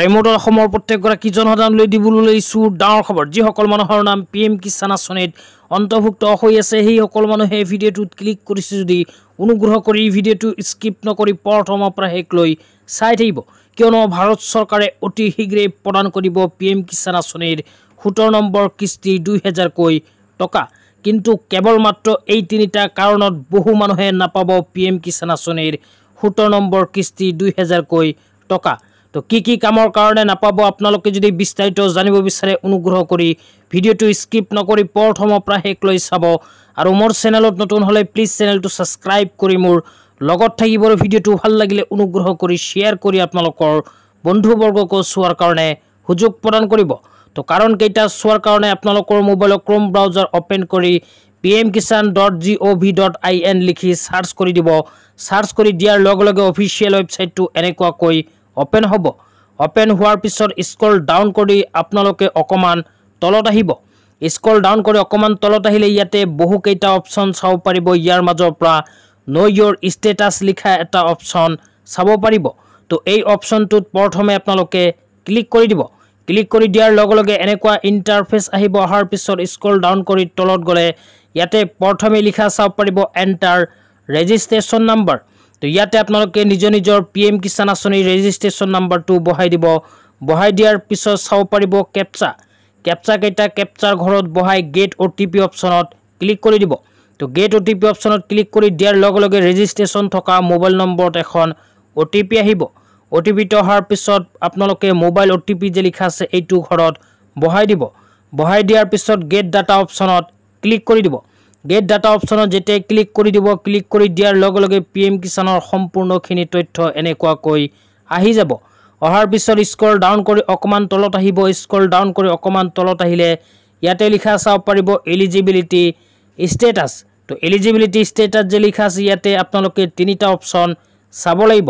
ৰেমটৰ অসমৰ প্ৰত্যেকগৰাকী জনসাধাৰণলৈ দিবলৈ লৈছোঁ ডাঙৰ খবৰ যিসকল মানুহৰ নাম পি এম কিষাণ আঁচনিত অন্তৰ্ভুক্ত হৈ আছে সেইসকল মানুহে ভিডিঅ'টোত ক্লিক কৰিছে যদি অনুগ্ৰহ কৰি ভিডিঅ'টো স্কিপ নকৰি প্ৰথমৰ পৰা শেষ লৈ চাই থাকিব কিয়নো ভাৰত চৰকাৰে অতি শীঘ্ৰেই প্ৰদান কৰিব পি এম কিষাণ আঁচনিৰ সোতৰ নম্বৰ কিস্তি দুহেজাৰকৈ টকা কিন্তু কেৱল মাত্ৰ এই তিনিটা কাৰণত বহু মানুহে নাপাব পি এম কিষাণ আঁচনিৰ সোতৰ নম্বৰ কিস্তি দুই হেজাৰকৈ টকা তো কি কি কামৰ কাৰণে নাপাব আপোনালোকে যদি বিস্তাৰিত জানিব বিচাৰে অনুগ্ৰহ কৰি ভিডিঅ'টো স্কিপ নকৰি প্ৰথমৰ পৰা শেষ লৈ চাব আৰু মোৰ চেনেলত নতুন হ'লে প্লিজ চেনেলটো ছাবস্ক্ৰাইব কৰি মোৰ লগত থাকিবলৈ ভিডিঅ'টো ভাল লাগিলে অনুগ্ৰহ কৰি শ্বেয়াৰ কৰি আপোনালোকৰ বন্ধুবৰ্গকো চোৱাৰ কাৰণে সুযোগ প্ৰদান কৰিব তো কাৰণকেইটা চোৱাৰ কাৰণে আপোনালোকৰ মোবাইলৰ ক্ৰম ব্ৰাউজাৰ অ'পেন কৰি P M Kisan dot G O' V dot I N লিখি ছাৰ্চ কৰি দিব ছাৰ্চ কৰি দিয়াৰ লগে লগে অফিচিয়েল ৱেবছাইটটো এনেকুৱাকৈ অপেন হ'ব অপেন হোৱাৰ পিছত স্কল ডাউন কৰি আপোনালোকে অকণমান তলত আহিব স্কল ডাউন কৰি অকণমান তলত আহিলে ইয়াতে বহুকেইটা অপশ্যন চাব পাৰিব ইয়াৰ মাজৰ পৰা নো ইয়ৰ ষ্টেটাছ লিখা এটা অপশ্যন চাব পাৰিব তো এই অপশ্যনটোত প্ৰথমে আপোনালোকে ক্লিক কৰি দিব ক্লিক কৰি দিয়াৰ লগে লগে এনেকুৱা ইণ্টাৰফেচ আহিব অহাৰ পিছত স্কল ডাউন কৰি তলত গ'লে ইয়াতে প্ৰথমে লিখা চাব পাৰিব এণ্টাৰ ৰেজিষ্ট্ৰেশ্যন নাম্বাৰ তো ইয়াতে আপোনালোকে নিজৰ নিজৰ পি এম কিষাণ আঁচনিৰ ৰেজিষ্ট্ৰেশ্যন নাম্বাৰটো বহাই দিব বহাই দিয়াৰ পিছত চাব পাৰিব কেপচা কেপচাকেইটা কেপচাৰ ঘৰত বহাই গেট অ' টি পি অপশ্যনত ক্লিক কৰি দিব তো গেট অ' টি পি অপশ্যনত ক্লিক কৰি দিয়াৰ লগে লগে ৰেজিষ্ট্ৰেশ্যন থকা মোবাইল নম্বৰত এখন অ' টি পি আহিব অ' টি পিটো অহাৰ পিছত আপোনালোকে মোবাইল অ' টি পি যে লিখা আছে এইটো ঘৰত বহাই দিব বহাই দিয়াৰ পিছত গেট ডাটা অপশ্যনত ক্লিক কৰি দিব গেট ডাটা অপশ্যনত যেতিয়াই ক্লিক কৰি দিব ক্লিক কৰি দিয়াৰ লগে লগে পি এম কিষাণৰ সম্পূৰ্ণখিনি তথ্য এনেকুৱাকৈ আহি যাব অহাৰ পিছত স্কল ডাউন কৰি অকণমান তলত আহিব স্কল ডাউন কৰি অকণমান তলত আহিলে ইয়াতে লিখা চাব পাৰিব এলিজিবিলিটি ষ্টেটাছ তো এলিজিবিলিটি ষ্টেটাছ যে লিখা আছে ইয়াতে আপোনালোকে তিনিটা অপশ্যন চাব লাগিব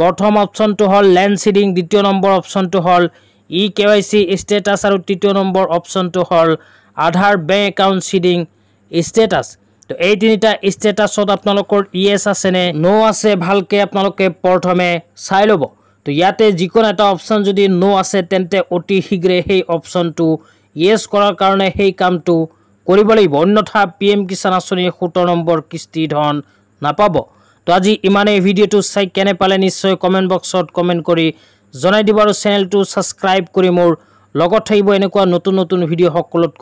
প্ৰথম অপশ্যনটো হ'ল লেণ্ড চিডিং দ্বিতীয় নম্বৰ অপশ্যনটো হ'ল E K Y C status আৰু তৃতীয় নম্বৰ অপশ্যনটো হ'ল Aadhaar bank account seeding status তো এই তিনিটা ষ্টেটাছত আপোনালোকৰ ই এছ আছেনে ন' আছে ভালকৈ আপোনালোকে প্ৰথমে চাই ল'ব তো ইয়াতে যিকোনো এটা অপশ্যন যদি ন' আছে তেন্তে অতি শীঘ্ৰে সেই অপশ্যনটো য়েছ কৰাৰ কাৰণে সেই কামটো কৰিব লাগিব অন্যথা পি এম কিষাণ আঁচনিৰ সোতৰ নম্বৰ কিস্তি ধন নাপাব তো আজি ইমানেই ভিডিঅ'টো চাই কেনে পালে নিশ্চয় কমেণ্ট বক্সত কমেণ্ট কৰি জনাই দিব আৰু চেনেলটো ছাবস্ক্ৰাইব কৰি মোৰ লগত থাকিব এনেকুৱা নতুন নতুন ভিডিঅ' সকলোত